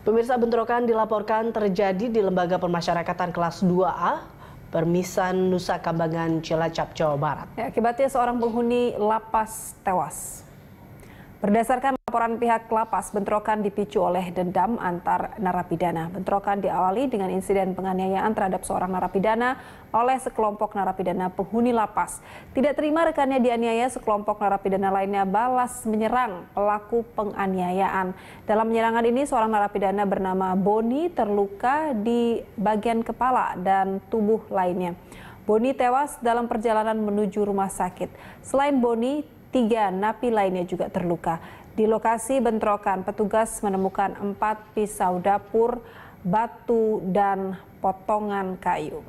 Pemirsa bentrokan dilaporkan terjadi di Lembaga Permasyarakatan kelas 2A Permisan Nusa Kambangan Cilacap Jawa Barat. Ya, akibatnya seorang penghuni lapas tewas. Berdasarkan Laporan pihak lapas bentrokan dipicu oleh dendam antar narapidana. Bentrokan diawali dengan insiden penganiayaan terhadap seorang narapidana oleh sekelompok narapidana penghuni lapas. Tidak terima rekannya dianiaya, sekelompok narapidana lainnya balas menyerang pelaku penganiayaan. Dalam penyerangan ini seorang narapidana bernama Boni terluka di bagian kepala dan tubuh lainnya. Boni tewas dalam perjalanan menuju rumah sakit. Selain Boni, Tiga napi lainnya juga terluka. Di lokasi bentrokan, petugas menemukan empat pisau dapur, batu, dan potongan kayu.